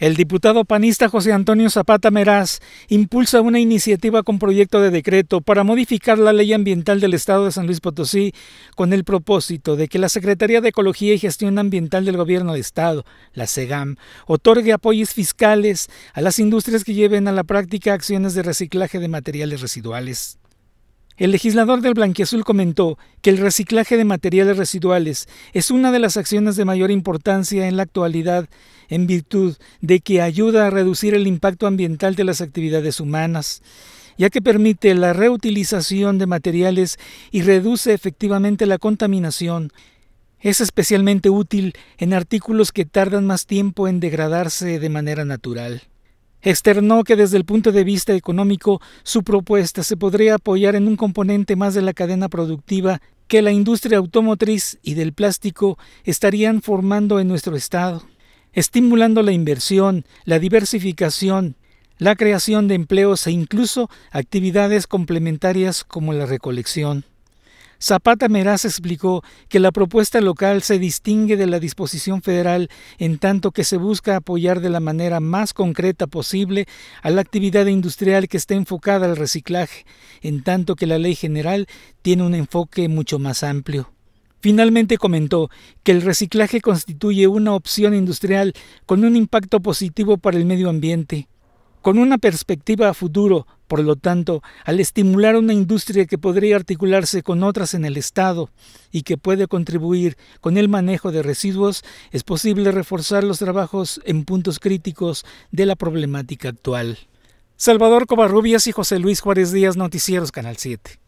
El diputado panista José Antonio Zapata Meraz impulsa una iniciativa con proyecto de decreto para modificar la ley ambiental del Estado de San Luis Potosí con el propósito de que la Secretaría de Ecología y Gestión Ambiental del Gobierno de Estado, la SEGAM, otorgue apoyos fiscales a las industrias que lleven a la práctica acciones de reciclaje de materiales residuales. El legislador del Blanquiazul comentó que el reciclaje de materiales residuales es una de las acciones de mayor importancia en la actualidad en virtud de que ayuda a reducir el impacto ambiental de las actividades humanas, ya que permite la reutilización de materiales y reduce efectivamente la contaminación. Es especialmente útil en artículos que tardan más tiempo en degradarse de manera natural. Externó que desde el punto de vista económico su propuesta se podría apoyar en un componente más de la cadena productiva que la industria automotriz y del plástico estarían formando en nuestro estado, estimulando la inversión, la diversificación, la creación de empleos e incluso actividades complementarias como la recolección. Zapata Meraz explicó que la propuesta local se distingue de la disposición federal en tanto que se busca apoyar de la manera más concreta posible a la actividad industrial que está enfocada al reciclaje, en tanto que la ley general tiene un enfoque mucho más amplio. Finalmente comentó que el reciclaje constituye una opción industrial con un impacto positivo para el medio ambiente, con una perspectiva a futuro, por lo tanto, al estimular una industria que podría articularse con otras en el Estado y que puede contribuir con el manejo de residuos, es posible reforzar los trabajos en puntos críticos de la problemática actual. Salvador Covarrubias y José Luis Juárez Díaz, Noticieros Canal 7.